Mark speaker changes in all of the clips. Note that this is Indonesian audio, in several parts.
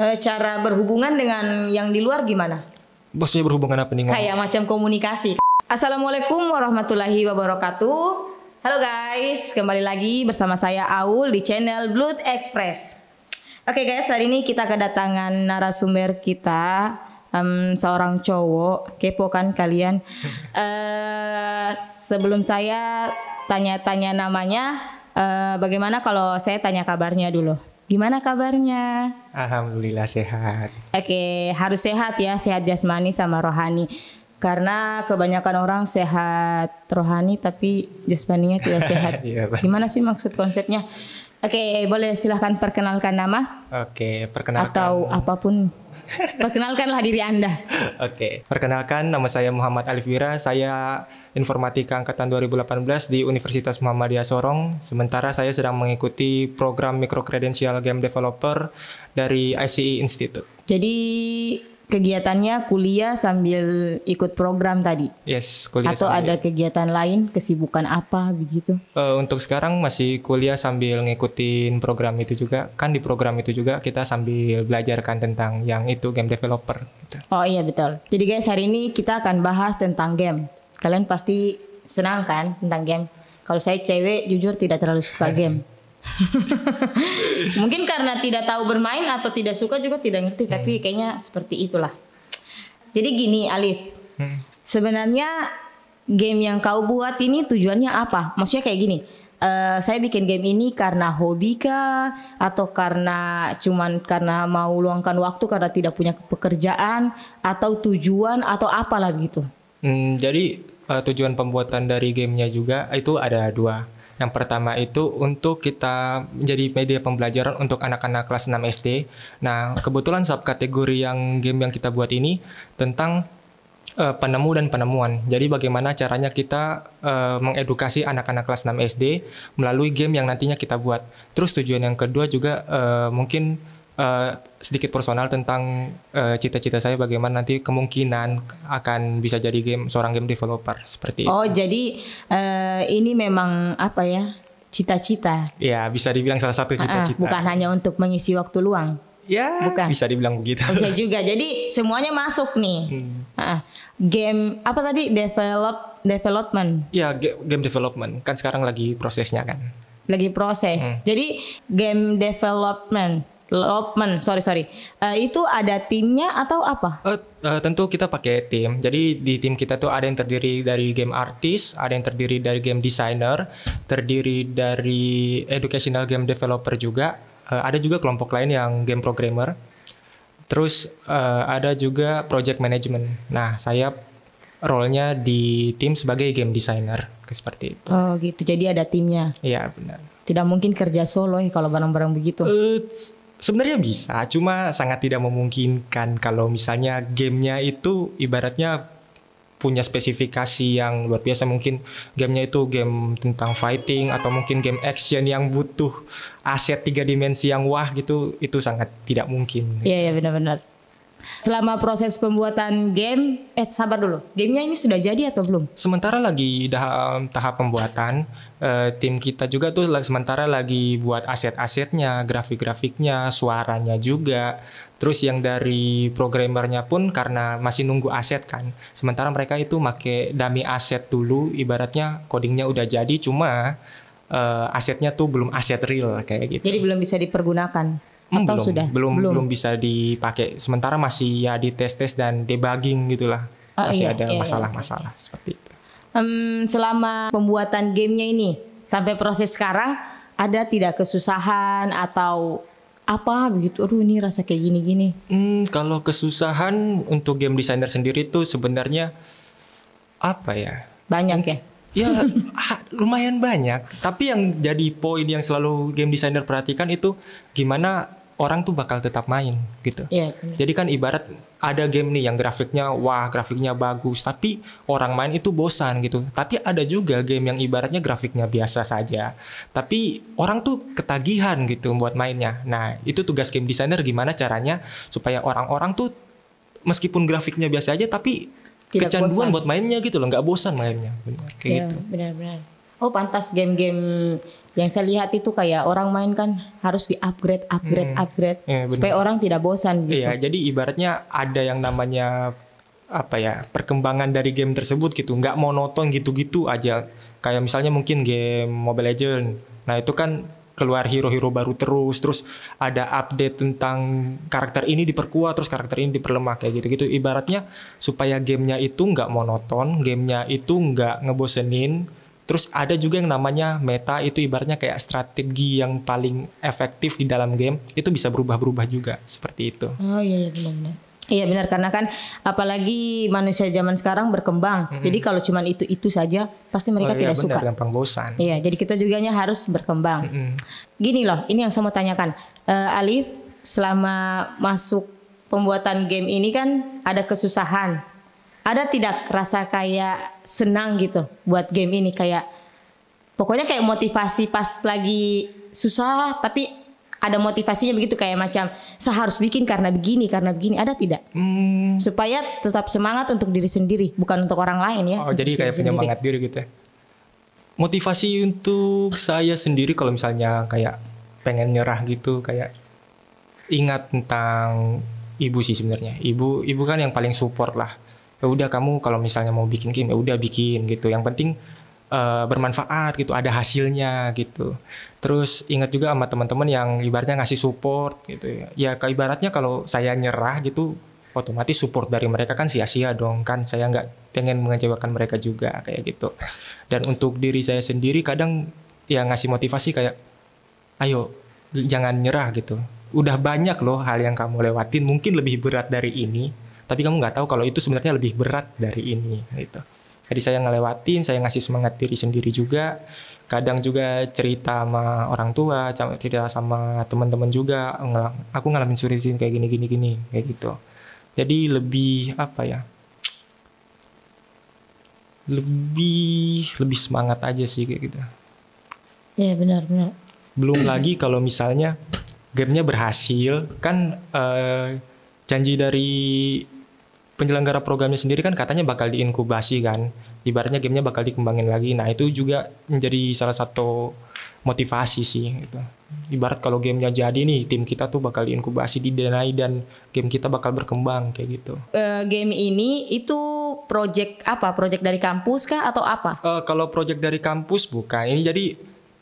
Speaker 1: e, cara berhubungan dengan yang di luar gimana?
Speaker 2: Maksudnya berhubungan apa nih? Ngomong? Kayak
Speaker 1: macam komunikasi. Assalamualaikum warahmatullahi wabarakatuh. Halo guys, kembali lagi bersama saya Aul di channel Blood Express. Oke guys, hari ini kita kedatangan narasumber kita um, seorang cowok. Kepo kan kalian? uh, sebelum saya tanya-tanya namanya, uh, bagaimana kalau saya tanya kabarnya dulu? Gimana kabarnya?
Speaker 2: Alhamdulillah sehat.
Speaker 1: Oke, harus sehat ya, sehat jasmani sama rohani. Karena kebanyakan orang sehat rohani tapi jasmaninya tidak sehat. Iya, Gimana sih maksud konsepnya? Oke, boleh silahkan perkenalkan nama.
Speaker 2: Oke, perkenalkan.
Speaker 1: Atau apapun. Perkenalkanlah diri Anda.
Speaker 2: Oke, perkenalkan nama saya Muhammad Alif Wira. Saya informatika angkatan 2018 di Universitas Muhammadiyah Sorong. Sementara saya sedang mengikuti program mikrokredensial game developer dari ICE Institute.
Speaker 1: Jadi kegiatannya kuliah sambil ikut program tadi.
Speaker 2: Yes, kuliah. Atau sambil. ada
Speaker 1: kegiatan lain, kesibukan apa begitu?
Speaker 2: Uh, untuk sekarang masih kuliah sambil ngikutin program itu juga. Kan di program itu juga kita sambil belajarkan tentang yang itu game developer.
Speaker 1: Gitu. Oh iya betul. Jadi guys hari ini kita akan bahas tentang game. Kalian pasti senang kan tentang game? Kalau saya cewek jujur tidak terlalu suka game. Mungkin karena tidak tahu bermain atau tidak suka juga tidak ngerti, hmm. tapi kayaknya seperti itulah. Jadi gini Alif, hmm. sebenarnya game yang kau buat ini tujuannya apa? Maksudnya kayak gini, uh, saya bikin game ini karena hobi kah atau karena cuman karena mau luangkan waktu karena tidak punya pekerjaan atau tujuan atau apalah gitu
Speaker 2: Hmm, jadi uh, tujuan pembuatan dari gamenya juga itu ada dua. Yang pertama itu untuk kita menjadi media pembelajaran untuk anak-anak kelas 6 SD. Nah, kebetulan subkategori yang game yang kita buat ini tentang uh, penemu dan penemuan. Jadi bagaimana caranya kita uh, mengedukasi anak-anak kelas 6 SD melalui game yang nantinya kita buat. Terus tujuan yang kedua juga uh, mungkin uh, sedikit personal tentang eh, cita-cita uh, saya bagaimana nanti kemungkinan akan bisa jadi game seorang game developer seperti oh, itu.
Speaker 1: jadi uh, ini memang apa ya? cita-cita.
Speaker 2: Ya, bisa dibilang salah satu cita-cita. bukan
Speaker 1: hanya untuk mengisi waktu luang. Ya, bukan. bisa
Speaker 2: dibilang begitu. Bisa
Speaker 1: juga. Jadi semuanya masuk nih. Hmm. Uh, game apa tadi? Develop development.
Speaker 2: Ya, game development. Kan sekarang lagi prosesnya kan.
Speaker 1: Lagi proses. Hmm. Jadi game development Lopman, sorry sorry. Uh, itu ada timnya atau apa? Uh,
Speaker 2: uh, tentu kita pakai tim. Jadi di tim kita tuh ada yang terdiri dari game artist, ada yang terdiri dari game designer, terdiri dari educational game developer juga. Uh, ada juga kelompok lain yang game programmer. Terus uh, ada juga project management. Nah, saya role-nya di tim sebagai game designer, seperti itu.
Speaker 1: Oh gitu. Jadi ada timnya. Iya benar. Tidak mungkin kerja solo ya kalau bareng-bareng begitu. Uh,
Speaker 2: Sebenarnya bisa, cuma sangat tidak memungkinkan kalau misalnya gamenya itu ibaratnya punya spesifikasi yang luar biasa mungkin gamenya itu game tentang fighting atau mungkin game action yang butuh aset tiga dimensi yang wah gitu itu sangat tidak mungkin.
Speaker 1: Iya yeah, iya yeah, benar-benar. Selama proses pembuatan game, eh sabar dulu, gamenya ini sudah jadi atau belum? Sementara
Speaker 2: lagi dalam um, tahap pembuatan, eh, tim kita juga tuh sementara lagi buat aset-asetnya, grafik-grafiknya, suaranya juga. Terus yang dari programmernya pun karena masih nunggu aset kan. Sementara mereka itu make dummy aset dulu, ibaratnya codingnya udah jadi, cuma uh, asetnya tuh belum aset real kayak gitu.
Speaker 1: Jadi belum bisa dipergunakan. Hmm, atau belum, sudah? Belum, belum belum
Speaker 2: bisa dipakai. Sementara masih ya di tes-tes dan debugging gitulah.
Speaker 1: Oh, masih iya, ada iya, iya, masalah-masalah iya, iya. seperti itu. Um, selama pembuatan gamenya ini sampai proses sekarang ada tidak kesusahan atau apa begitu aduh ini rasa kayak gini gini
Speaker 2: hmm, kalau kesusahan untuk game designer sendiri itu sebenarnya apa ya banyak Mungkin, ya ya lumayan banyak tapi yang jadi poin yang selalu game designer perhatikan itu gimana orang tuh bakal tetap main gitu. Yeah, iya, Jadi kan ibarat ada game nih yang grafiknya wah grafiknya bagus tapi orang main itu bosan gitu. Tapi ada juga game yang ibaratnya grafiknya biasa saja tapi orang tuh ketagihan gitu buat mainnya. Nah itu tugas game designer gimana caranya supaya orang-orang tuh meskipun grafiknya biasa aja tapi
Speaker 1: Tidak kecanduan bosan. buat
Speaker 2: mainnya gitu loh nggak bosan mainnya benar kayak yeah,
Speaker 1: gitu. Oh pantas game-game yang saya lihat itu kayak orang main kan harus di upgrade upgrade hmm, upgrade ya, supaya orang tidak bosan gitu. Iya, jadi
Speaker 2: ibaratnya ada yang namanya apa ya perkembangan dari game tersebut gitu, nggak monoton gitu-gitu aja. Kayak misalnya mungkin game Mobile Legend, nah itu kan keluar hero-hero baru terus, terus ada update tentang karakter ini diperkuat, terus karakter ini diperlemah kayak gitu-gitu. Ibaratnya supaya gamenya itu nggak monoton, gamenya itu nggak ngebosenin, Terus ada juga yang namanya meta itu ibaratnya kayak strategi yang paling efektif di dalam game itu bisa berubah-berubah juga seperti itu.
Speaker 1: Oh iya, benar-benar. Iya, iya benar karena kan apalagi manusia zaman sekarang berkembang. Mm -hmm. Jadi kalau cuman itu-itu saja pasti mereka oh, iya, tidak benar, suka.
Speaker 2: gampang bosan.
Speaker 1: Iya, jadi kita juga harus berkembang. Mm -hmm. Gini loh, ini yang saya mau tanyakan. Uh, Alif selama masuk pembuatan game ini kan ada kesusahan ada tidak rasa kayak senang gitu buat game ini kayak pokoknya kayak motivasi pas lagi susah tapi ada motivasinya begitu kayak macam saya harus bikin karena begini karena begini ada tidak hmm. supaya tetap semangat untuk diri sendiri bukan untuk orang lain ya oh jadi kayak penyemangat
Speaker 2: diri gitu ya motivasi untuk saya sendiri kalau misalnya kayak pengen nyerah gitu kayak ingat tentang ibu sih sebenarnya ibu ibu kan yang paling support lah ya udah kamu kalau misalnya mau bikin game ya udah bikin gitu yang penting uh, bermanfaat gitu ada hasilnya gitu terus ingat juga sama teman-teman yang ibaratnya ngasih support gitu ya kayak ibaratnya kalau saya nyerah gitu otomatis support dari mereka kan sia-sia dong kan saya nggak pengen mengecewakan mereka juga kayak gitu dan untuk diri saya sendiri kadang ya ngasih motivasi kayak ayo jangan nyerah gitu udah banyak loh hal yang kamu lewatin mungkin lebih berat dari ini tapi kamu nggak tahu kalau itu sebenarnya lebih berat dari ini gitu jadi saya ngelewatin saya ngasih semangat diri sendiri juga kadang juga cerita sama orang tua cerita sama teman-teman juga aku ngalamin surisin kayak gini gini gini kayak gitu jadi lebih apa ya lebih lebih semangat aja sih kayak gitu
Speaker 1: iya yeah, benar benar
Speaker 2: belum lagi kalau misalnya gamenya berhasil kan uh, janji dari penyelenggara programnya sendiri kan katanya bakal diinkubasi kan ibaratnya gamenya bakal dikembangin lagi nah itu juga menjadi salah satu motivasi sih gitu. ibarat kalau gamenya jadi nih tim kita tuh bakal diinkubasi didanai dan game kita bakal berkembang kayak gitu
Speaker 1: uh, game ini itu project apa project dari kampus kah atau apa
Speaker 2: uh, kalau project dari kampus bukan ini jadi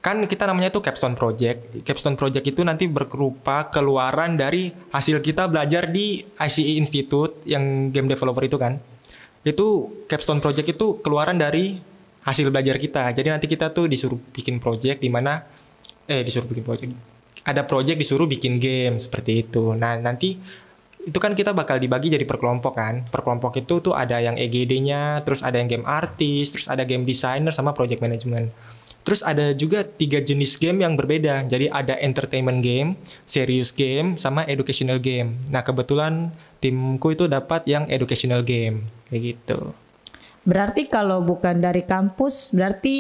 Speaker 2: kan kita namanya itu capstone project. Capstone project itu nanti berupa keluaran dari hasil kita belajar di ICE Institute yang game developer itu kan. Itu capstone project itu keluaran dari hasil belajar kita. Jadi nanti kita tuh disuruh bikin project di mana eh disuruh bikin project. Ada project disuruh bikin game seperti itu. Nah, nanti itu kan kita bakal dibagi jadi perkelompok kan. Perkelompok itu tuh ada yang EGD-nya, terus ada yang game artist, terus ada game designer sama project management Terus ada juga tiga jenis game yang berbeda. Jadi ada entertainment game, serious game, sama educational game. Nah kebetulan timku itu dapat yang educational game kayak gitu.
Speaker 1: Berarti kalau bukan dari kampus, berarti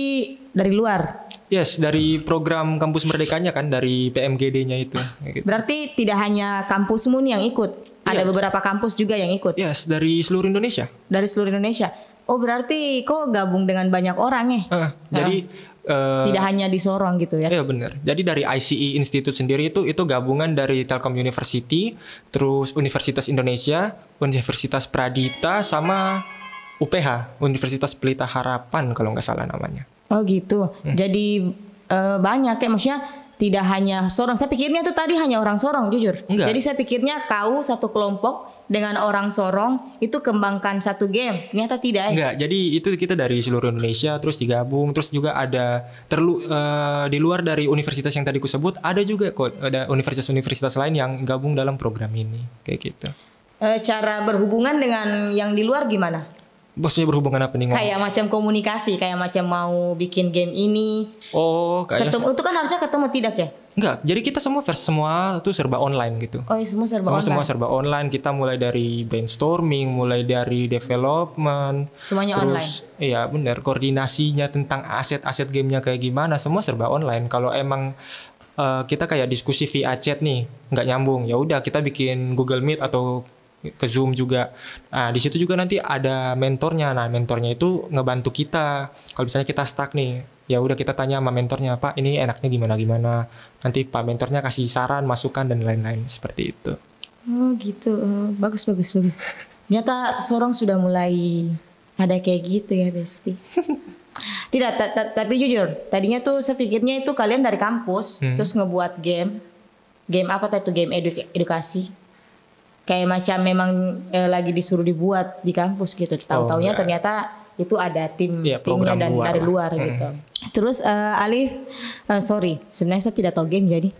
Speaker 1: dari luar.
Speaker 2: Yes, dari program kampus merdekanya kan dari PMGD-nya itu. Gitu.
Speaker 1: Berarti tidak hanya kampusmu yang ikut, iya. ada beberapa kampus juga yang ikut.
Speaker 2: Yes, dari seluruh Indonesia.
Speaker 1: Dari seluruh Indonesia. Oh berarti kok gabung dengan banyak orang ya? Uh, Jadi
Speaker 2: Eh, tidak hanya
Speaker 1: di Sorong gitu ya? Iya
Speaker 2: benar. Jadi dari ICE Institute sendiri itu itu gabungan dari Telkom University, terus Universitas Indonesia, Universitas Pradita, sama UPH Universitas Pelita Harapan kalau nggak salah namanya.
Speaker 1: Oh gitu. Hmm. Jadi uh, banyak ya maksudnya tidak hanya Sorong. Saya pikirnya tuh tadi hanya orang Sorong jujur. Enggak. Jadi saya pikirnya kau satu kelompok dengan orang Sorong itu kembangkan satu game ternyata tidak ya? Eh. Enggak,
Speaker 2: jadi itu kita dari seluruh Indonesia terus digabung terus juga ada terlu uh, di luar dari universitas yang tadi kusebut ada juga kok ada universitas-universitas lain yang gabung dalam program ini kayak gitu
Speaker 1: uh, cara berhubungan dengan yang di luar gimana
Speaker 2: Bosnya berhubungan apa nih? Kayak
Speaker 1: macam komunikasi, kayak macam mau bikin game ini.
Speaker 2: Oh, kayak ketemu
Speaker 1: itu kan harusnya ketemu tidak ya?
Speaker 2: Enggak, jadi kita semua vers semua tuh serba online gitu.
Speaker 1: Oh, iya, semua serba semua, online. Semua
Speaker 2: serba online. Kita mulai dari brainstorming, mulai dari development.
Speaker 1: Semuanya terus, online.
Speaker 2: Iya, benar. Koordinasinya tentang aset-aset gamenya kayak gimana, semua serba online. Kalau emang uh, kita kayak diskusi via chat nih, nggak nyambung. Ya udah, kita bikin Google Meet atau ke Zoom juga. Nah, di situ juga nanti ada mentornya. Nah, mentornya itu ngebantu kita. Kalau misalnya kita stuck nih, ya udah kita tanya sama mentornya pak ini enaknya gimana gimana nanti pak mentornya kasih saran masukan dan lain-lain seperti itu
Speaker 1: oh gitu oh, bagus bagus bagus Nyata sorong sudah mulai ada kayak gitu ya Besti tidak tapi jujur tadinya tuh saya pikirnya itu kalian dari kampus hmm. terus ngebuat game game apa tuh game edu edukasi kayak macam memang eh, lagi disuruh dibuat di kampus gitu tahu-taunya oh, ternyata itu ada tim ya, timnya dan luar dari luar lah. gitu. Hmm. Terus uh, Alif, uh, sorry, sebenarnya saya tidak tahu game jadi.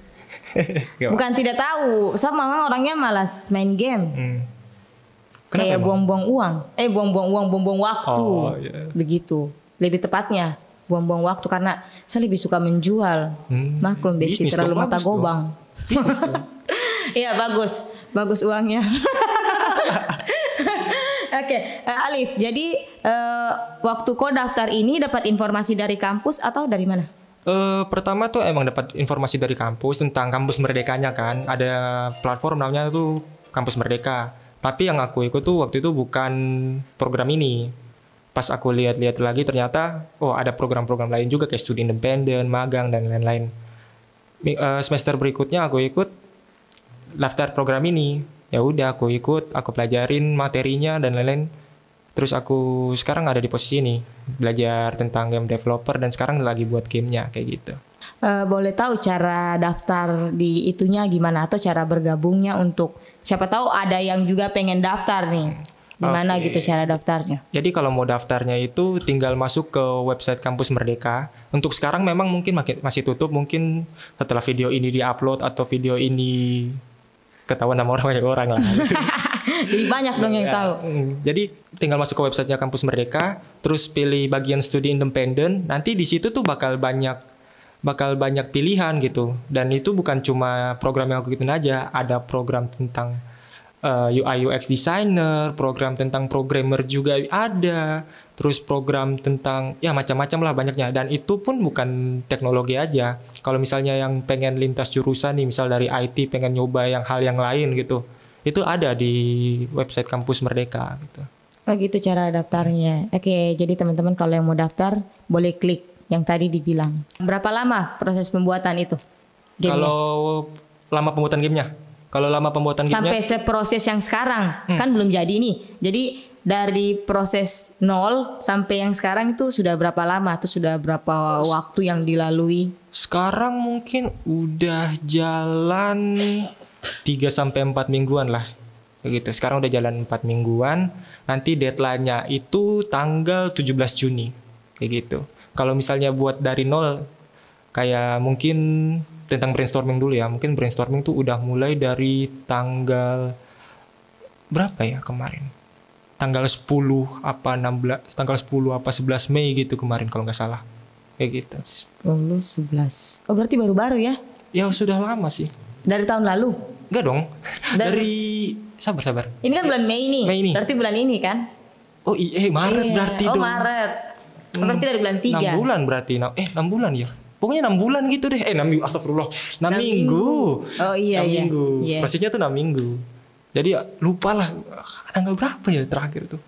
Speaker 1: Bukan tidak tahu, saya memang orangnya malas main game. Hmm. Kayak buang-buang uang, eh buang-buang uang, buang-buang waktu, oh, yeah. begitu. Lebih tepatnya buang-buang waktu karena saya lebih suka menjual. Hmm. Maklum besi terlalu mata gobang. Iya bagus, bagus uangnya. okay. uh, eh, Alif. Jadi uh, waktu kau daftar ini dapat informasi dari kampus atau dari mana?
Speaker 2: Uh, pertama tuh emang dapat informasi dari kampus tentang kampus merdekanya kan. Ada platform namanya tuh kampus merdeka. Tapi yang aku ikut tuh waktu itu bukan program ini. Pas aku lihat-lihat lagi ternyata oh ada program-program lain juga kayak studi independen, magang dan lain-lain. Uh, semester berikutnya aku ikut daftar program ini ya udah aku ikut aku pelajarin materinya dan lain-lain terus aku sekarang ada di posisi ini belajar tentang game developer dan sekarang lagi buat gamenya kayak gitu
Speaker 1: uh, boleh tahu cara daftar di itunya gimana atau cara bergabungnya untuk siapa tahu ada yang juga pengen daftar nih
Speaker 2: gimana okay. gitu
Speaker 1: cara daftarnya
Speaker 2: jadi kalau mau daftarnya itu tinggal masuk ke website kampus merdeka untuk sekarang memang mungkin masih tutup mungkin setelah video ini diupload atau video ini ketahuan sama orang banyak orang lah.
Speaker 1: jadi banyak dong yang ya. tahu. Mm.
Speaker 2: Jadi tinggal masuk ke websitenya kampus mereka terus pilih bagian studi independen. Nanti di situ tuh bakal banyak bakal banyak pilihan gitu. Dan itu bukan cuma program yang aku ikutin aja, ada program tentang uh, eh, UI UX designer, program tentang programmer juga ada, terus program tentang ya macam-macam lah banyaknya dan itu pun bukan teknologi aja. Kalau misalnya yang pengen lintas jurusan nih, misal dari IT pengen nyoba yang hal yang lain gitu, itu ada di website kampus Merdeka gitu.
Speaker 1: Oh gitu cara daftarnya. Oke, jadi teman-teman kalau yang mau daftar boleh klik yang tadi dibilang. Berapa lama proses pembuatan itu?
Speaker 2: kalau lama pembuatan gamenya? Kalau lama pembuatan sampai gamenya?
Speaker 1: seproses yang sekarang hmm. kan belum jadi nih. Jadi dari proses nol sampai yang sekarang itu sudah berapa lama atau sudah berapa waktu yang dilalui? Sekarang
Speaker 2: mungkin udah jalan 3 sampai 4 mingguan lah. Begitu. Sekarang udah jalan 4 mingguan. Nanti deadline-nya itu tanggal 17 Juni. Kayak gitu. Kalau misalnya buat dari nol kayak mungkin tentang brainstorming dulu ya. Mungkin brainstorming tuh udah mulai dari tanggal berapa ya kemarin? Tanggal 10 apa 16 tanggal 10 apa 11 Mei gitu kemarin kalau nggak salah. Kayak gitu.
Speaker 1: 10 11. Oh berarti baru-baru ya? Ya sudah lama sih. Dari tahun lalu?
Speaker 2: Enggak dong. Dari, dari sabar sabar.
Speaker 1: Ini kan bulan Mei nih. Mei ini. Berarti bulan ini kan?
Speaker 2: Oh iya, Maret iya. berarti oh, dong. Oh Maret.
Speaker 1: Berarti dari bulan 3. 6 bulan
Speaker 2: berarti. Eh 6 bulan ya? pokoknya enam bulan gitu deh eh enam astagfirullah enam minggu.
Speaker 1: minggu oh iya 6 iya minggu yeah.
Speaker 2: prosesnya tuh enam minggu jadi lupa lah tanggal berapa ya terakhir tuh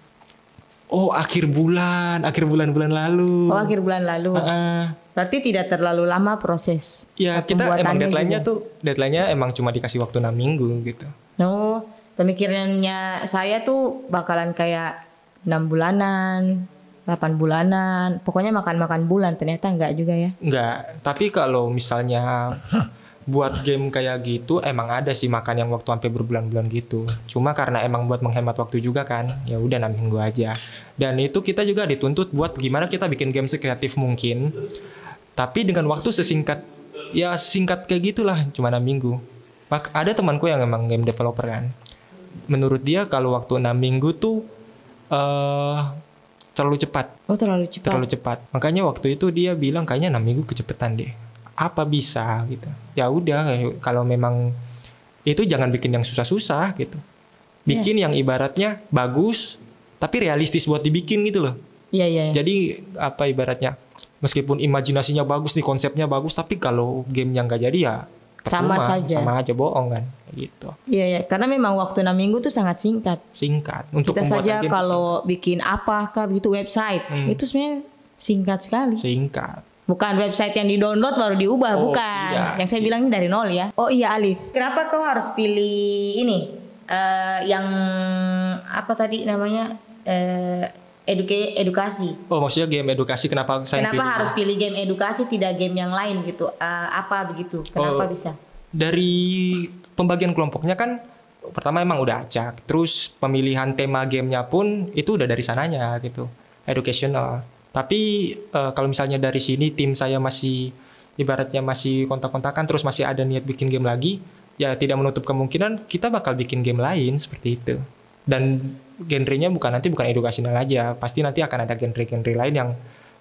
Speaker 2: oh akhir bulan akhir bulan bulan lalu oh akhir
Speaker 1: bulan lalu uh -uh. berarti tidak terlalu lama proses ya kita emang deadline-nya tuh
Speaker 2: deadline-nya emang cuma dikasih waktu enam minggu gitu
Speaker 1: no oh, pemikirannya saya tuh bakalan kayak enam bulanan 8 bulanan. Pokoknya makan-makan bulan ternyata enggak juga ya.
Speaker 2: Enggak, tapi kalau misalnya buat game kayak gitu emang ada sih makan yang waktu sampai berbulan-bulan gitu. Cuma karena emang buat menghemat waktu juga kan. Ya udah 6 minggu aja. Dan itu kita juga dituntut buat gimana kita bikin game sekreatif mungkin. Tapi dengan waktu sesingkat ya singkat kayak gitulah cuma enam minggu. Mak ada temanku yang emang game developer kan. Menurut dia kalau waktu enam minggu tuh eh uh, terlalu cepat. Oh, terlalu cepat. Terlalu cepat. Makanya waktu itu dia bilang kayaknya 6 minggu kecepetan deh. Apa bisa gitu. Ya udah eh, kalau memang itu jangan bikin yang susah-susah gitu. Bikin yeah. yang ibaratnya bagus tapi realistis buat dibikin gitu loh. Iya, yeah, iya. Yeah, Jadi apa ibaratnya meskipun imajinasinya bagus nih konsepnya bagus tapi kalau game yang nggak jadi ya Percuma, sama saja sama aja bohong kan gitu
Speaker 1: iya ya karena memang waktu enam minggu tuh sangat singkat singkat untuk kita saja kalau bikin apa kah begitu website hmm. itu sebenarnya singkat sekali
Speaker 2: singkat
Speaker 1: Bukan website yang di-download baru diubah, oh, bukan. Iya, yang saya bilang ini dari nol ya. Oh iya Alif. Kenapa kau harus pilih ini? Uh, yang apa tadi namanya? Uh, eduke edukasi.
Speaker 2: Oh maksudnya game edukasi kenapa saya Kenapa pilih harus
Speaker 1: pilih game edukasi tidak game yang lain gitu? Uh, apa begitu? Kenapa oh, bisa?
Speaker 2: Dari pembagian kelompoknya kan pertama emang udah acak, terus pemilihan tema gamenya pun itu udah dari sananya gitu, educational. Tapi uh, kalau misalnya dari sini tim saya masih ibaratnya masih kontak-kontakan terus masih ada niat bikin game lagi, ya tidak menutup kemungkinan kita bakal bikin game lain seperti itu. Dan genrenya bukan nanti bukan edukasional aja pasti nanti akan ada genre-genre lain yang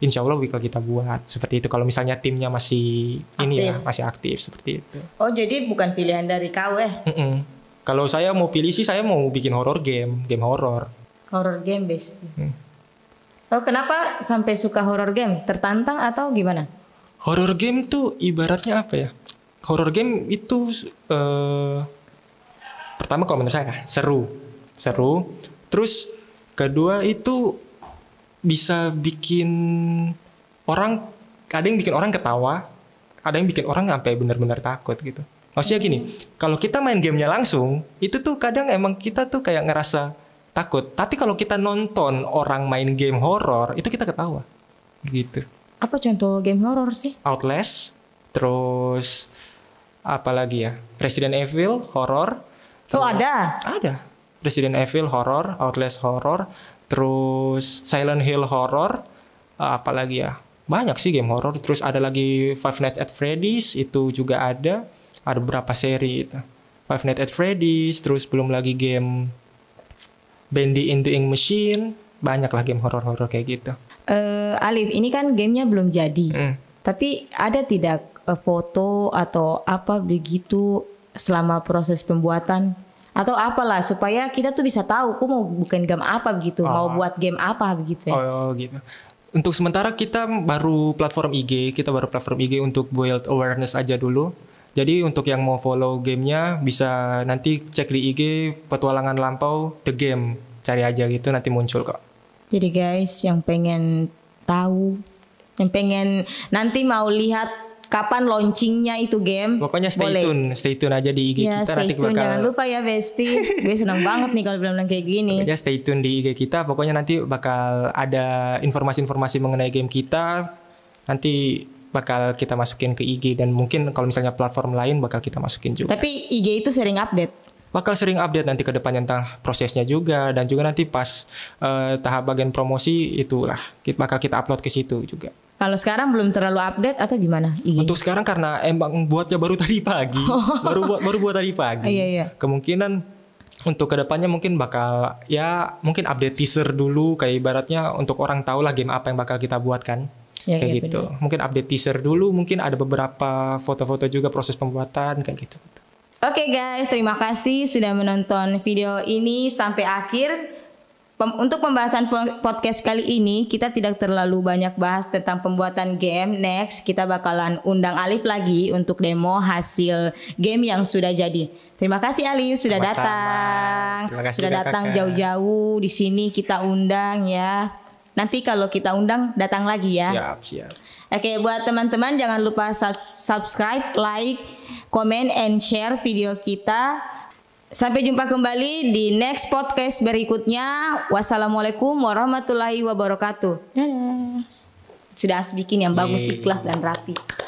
Speaker 2: insya Allah bakal kita buat seperti itu kalau misalnya timnya masih aktif. ini ya masih aktif seperti itu
Speaker 1: oh jadi bukan pilihan dari kau eh
Speaker 2: mm -mm. kalau saya mau pilih sih saya mau bikin horror game game horror
Speaker 1: horror game best hmm. oh kenapa sampai suka horror game tertantang atau gimana
Speaker 2: horror game tuh ibaratnya apa ya horror game itu uh, pertama kalau menurut saya seru seru Terus kedua itu bisa bikin orang ada yang bikin orang ketawa, ada yang bikin orang sampai benar-benar takut gitu. Maksudnya gini, kalau kita main gamenya langsung, itu tuh kadang emang kita tuh kayak ngerasa takut. Tapi kalau kita nonton orang main game horor, itu kita ketawa. Gitu.
Speaker 1: Apa contoh game horor sih?
Speaker 2: Outlast, terus apa lagi ya? Resident Evil horor.
Speaker 1: Oh, ada. Ada.
Speaker 2: Resident Evil horror, Outlast horror, terus Silent Hill horror, eh, apalagi ya banyak sih game horror. Terus ada lagi Five Nights at Freddy's itu juga ada, ada berapa seri itu. Five Nights at Freddy's, terus belum lagi game Bendy in the Ink Machine, banyak lah game horror horror kayak gitu.
Speaker 1: Uh, Alif, ini kan gamenya belum jadi, mm. tapi ada tidak eh, foto atau apa begitu selama proses pembuatan? atau apalah supaya kita tuh bisa tahu aku mau bukan game apa begitu, oh. mau ah. buat game apa begitu ya. Oh, oh, gitu.
Speaker 2: Untuk sementara kita baru platform IG, kita baru platform IG untuk build awareness aja dulu. Jadi untuk yang mau follow gamenya bisa nanti cek di IG petualangan lampau the game cari aja gitu nanti muncul kok.
Speaker 1: Jadi guys yang pengen tahu, yang pengen nanti mau lihat kapan launchingnya itu game. Pokoknya stay boleh. tune,
Speaker 2: stay tune aja di IG ya, kita stay nanti tune. bakal. Jangan lupa
Speaker 1: ya Besti, gue senang banget nih kalau bilang-bilang kayak gini. Ya
Speaker 2: stay tune di IG kita, pokoknya nanti bakal ada informasi-informasi mengenai game kita. Nanti bakal kita masukin ke IG dan mungkin kalau misalnya platform lain bakal kita masukin juga.
Speaker 1: Tapi IG itu sering update
Speaker 2: bakal sering update nanti ke depannya tentang prosesnya juga dan juga nanti pas uh, tahap bagian promosi itulah kita bakal kita upload ke situ juga.
Speaker 1: Kalau sekarang belum terlalu update atau gimana? IG? Untuk sekarang karena
Speaker 2: emang buatnya baru tadi pagi, oh. baru buat baru buat tadi pagi. Iya, iya. Kemungkinan untuk kedepannya mungkin bakal ya mungkin update teaser dulu kayak ibaratnya untuk orang tahu lah game apa yang bakal kita buat kan ya, kayak ya, gitu. Bener. Mungkin update teaser dulu, mungkin ada beberapa foto-foto juga proses pembuatan kayak gitu.
Speaker 1: Oke okay guys, terima kasih sudah menonton video ini sampai akhir. Pem untuk pembahasan podcast kali ini kita tidak terlalu banyak bahas tentang pembuatan game. Next kita bakalan undang Alif lagi untuk demo hasil game yang sudah jadi. Terima kasih Alif sudah Sama-sama. datang. kasih sudah datang jauh-jauh di sini kita undang ya. Nanti kalau kita undang datang lagi ya. Siap, siap. Oke, buat teman-teman jangan lupa subscribe, like, comment and share video kita Sampai jumpa kembali di next podcast berikutnya. Wassalamualaikum warahmatullahi wabarakatuh. Dadah. Sudah bikin yang bagus, ikhlas dan rapi.